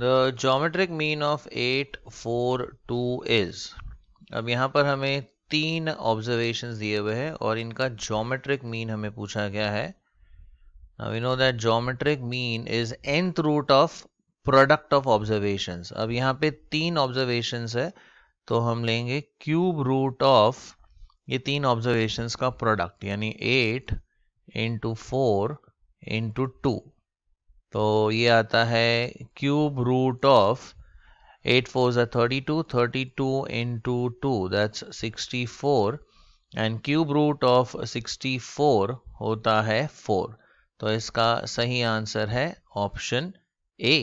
the geometric mean of eight four two is अब यहाँ पर हमें तीन ऑब्जर्वेशन दिए हुए हैं और इनका जोमेट्रिक मीन हमें पूछा गया है we know that geometric mean is nth root of product of observation अब यहाँ पे तीन ऑब्जर्वेशन है तो हम लेंगे क्यूब रूट ऑफ ये तीन ऑब्जर्वेशंस का प्रोडक्ट यानी eight into four into two तो ये आता है cube root of eight four ज़ा thirty two thirty two into two that's sixty four and cube root of sixty four होता है फोर तो इसका सही आंसर है ऑप्शन ए